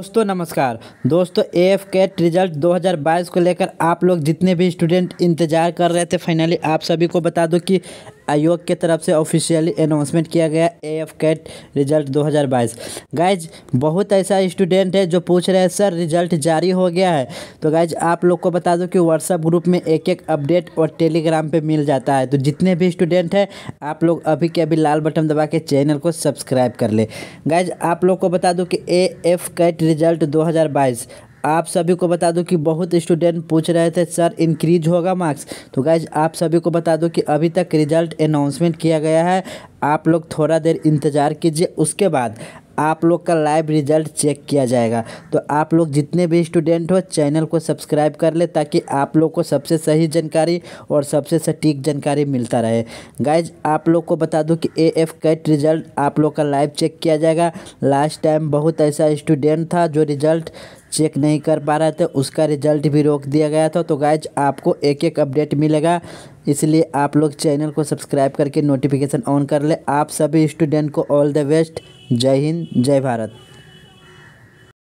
दोस्तों नमस्कार दोस्तों ए एफ कैट रिजल्ट 2022 को लेकर आप लोग जितने भी स्टूडेंट इंतज़ार कर रहे थे फाइनली आप सभी को बता दो कि आयोग के तरफ से ऑफिशियली अनाउंसमेंट किया गया A F CAT result 2022 guys बहुत ऐसा स्टूडेंट है जो पूछ रहे हैं सर रिजल्ट जारी हो गया है तो गाइज आप लोग को बता दो कि व्हाट्सअप ग्रुप में एक एक अपडेट और टेलीग्राम पे मिल जाता है तो जितने भी स्टूडेंट हैं आप लोग अभी के अभी लाल बटन दबा के चैनल को सब्सक्राइब कर ले गाइज आप लोग को बता दो कि ए एफ कैट रिजल्ट 2022 आप सभी को बता दूं कि बहुत स्टूडेंट पूछ रहे थे सर इंक्रीज होगा मार्क्स तो गाइज आप सभी को बता दूं कि अभी तक रिजल्ट अनाउंसमेंट किया गया है आप लोग थोड़ा देर इंतज़ार कीजिए उसके बाद आप लोग का लाइव रिजल्ट चेक किया जाएगा तो आप लोग जितने भी स्टूडेंट हो चैनल को सब्सक्राइब कर ले ताकि आप लोग को सबसे सही जानकारी और सबसे सटीक जानकारी मिलता रहे गाइज आप लोग को बता दूं कि ए एफ कैट रिजल्ट आप लोग का लाइव चेक किया जाएगा लास्ट टाइम बहुत ऐसा स्टूडेंट था जो रिजल्ट चेक नहीं कर पा रहे थे उसका रिजल्ट भी रोक दिया गया था तो गाइज आपको एक एक अपडेट मिलेगा इसलिए आप लोग चैनल को सब्सक्राइब करके नोटिफिकेशन ऑन कर ले आप सभी स्टूडेंट को ऑल द बेस्ट जय हिंद जय भारत